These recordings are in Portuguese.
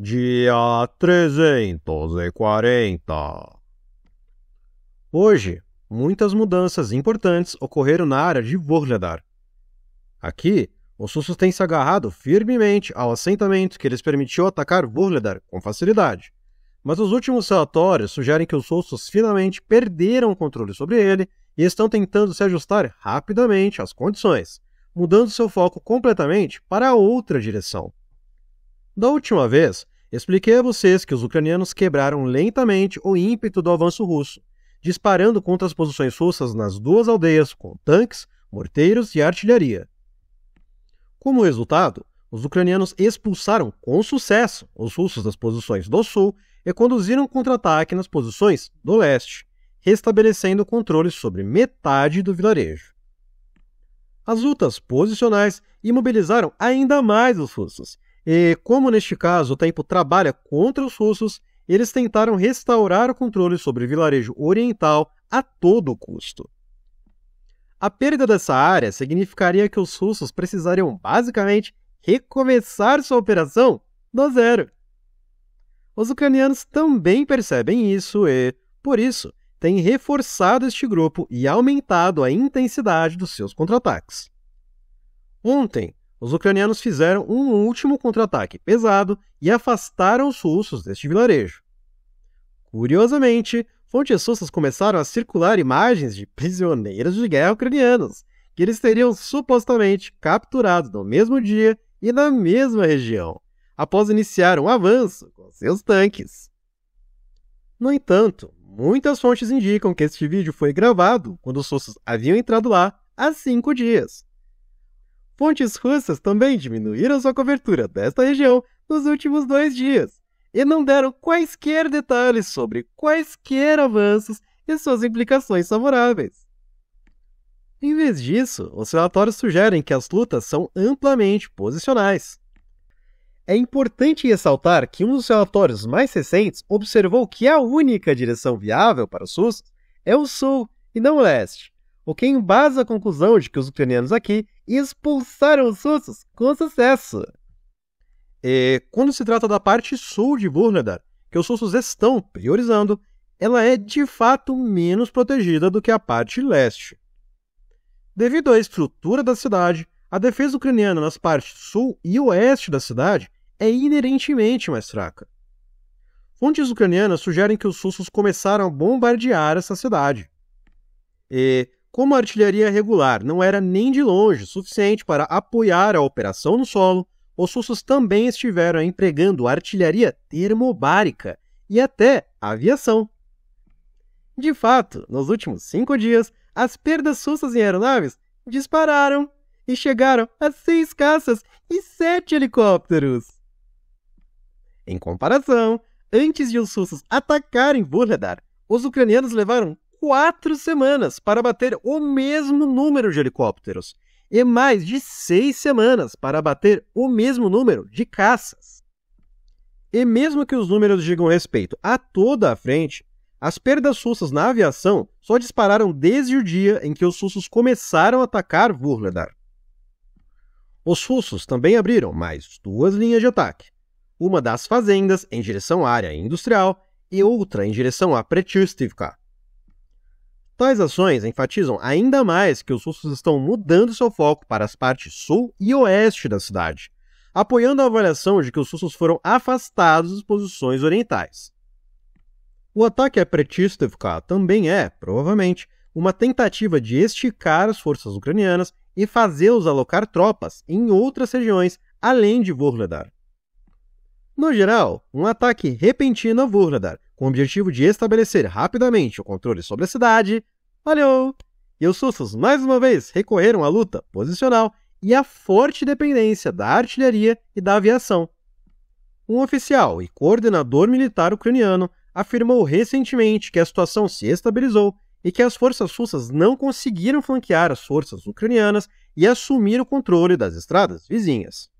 dia 340. Hoje, muitas mudanças importantes ocorreram na área de Vorladar. Aqui, o Sussus tem se agarrado firmemente ao assentamento que lhes permitiu atacar Vorladar com facilidade, mas os últimos relatórios sugerem que os Sussus finalmente perderam o controle sobre ele e estão tentando se ajustar rapidamente às condições, mudando seu foco completamente para outra direção. Da última vez, expliquei a vocês que os ucranianos quebraram lentamente o ímpeto do avanço russo, disparando contra as posições russas nas duas aldeias com tanques, morteiros e artilharia. Como resultado, os ucranianos expulsaram com sucesso os russos das posições do sul e conduziram contra-ataque nas posições do leste, restabelecendo o controle sobre metade do vilarejo. As lutas posicionais imobilizaram ainda mais os russos e como neste caso o tempo trabalha contra os russos, eles tentaram restaurar o controle sobre o vilarejo oriental a todo custo. A perda dessa área significaria que os russos precisariam basicamente recomeçar sua operação do zero. Os ucranianos também percebem isso e, por isso, têm reforçado este grupo e aumentado a intensidade dos seus contra-ataques. Ontem, os ucranianos fizeram um último contra-ataque pesado e afastaram os russos deste vilarejo. Curiosamente, fontes russas começaram a circular imagens de prisioneiros de guerra ucranianos, que eles teriam supostamente capturado no mesmo dia e na mesma região, após iniciar um avanço com seus tanques. No entanto, muitas fontes indicam que este vídeo foi gravado quando os russos haviam entrado lá há cinco dias, pontes russas também diminuíram sua cobertura desta região nos últimos dois dias e não deram quaisquer detalhes sobre quaisquer avanços e suas implicações favoráveis. Em vez disso, os relatórios sugerem que as lutas são amplamente posicionais. É importante ressaltar que um dos relatórios mais recentes observou que a única direção viável para o sul é o sul e não o leste, o que embasa a conclusão de que os ucranianos aqui expulsaram os russos com sucesso. E, é, quando se trata da parte sul de Vurledar, que os russos estão priorizando, ela é de fato menos protegida do que a parte leste. Devido à estrutura da cidade, a defesa ucraniana nas partes sul e oeste da cidade é inerentemente mais fraca. Fontes ucranianas sugerem que os russos começaram a bombardear essa cidade. E, é, como a artilharia é regular não era nem de longe suficiente para apoiar a operação no solo, os russos também estiveram empregando artilharia termobárica e até aviação. De fato, nos últimos cinco dias, as perdas russas em aeronaves dispararam e chegaram a seis caças e sete helicópteros. Em comparação, antes de os russos atacarem Vuhledar, os ucranianos levaram quatro semanas para bater o mesmo número de helicópteros e mais de seis semanas para bater o mesmo número de caças. E mesmo que os números digam respeito a toda a frente, as perdas russas na aviação só dispararam desde o dia em que os russos começaram a atacar Vurledar. Os russos também abriram mais duas linhas de ataque, uma das fazendas em direção à área industrial e outra em direção a Pretistivka, Tais ações enfatizam ainda mais que os russos estão mudando seu foco para as partes sul e oeste da cidade, apoiando a avaliação de que os russos foram afastados das posições orientais. O ataque a Pretistevka também é, provavelmente, uma tentativa de esticar as forças ucranianas e fazê-los alocar tropas em outras regiões além de Vorledar. No geral, um ataque repentino a Vurladar, com o objetivo de estabelecer rapidamente o controle sobre a cidade, falhou. E os russos mais uma vez recorreram à luta posicional e à forte dependência da artilharia e da aviação. Um oficial e coordenador militar ucraniano afirmou recentemente que a situação se estabilizou e que as forças russas não conseguiram flanquear as forças ucranianas e assumir o controle das estradas vizinhas.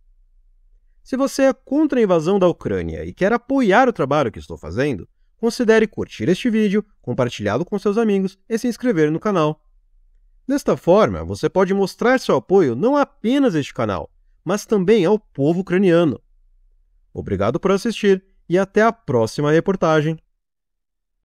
Se você é contra a invasão da Ucrânia e quer apoiar o trabalho que estou fazendo, considere curtir este vídeo, compartilhá-lo com seus amigos e se inscrever no canal. Desta forma, você pode mostrar seu apoio não apenas a este canal, mas também ao povo ucraniano. Obrigado por assistir e até a próxima reportagem.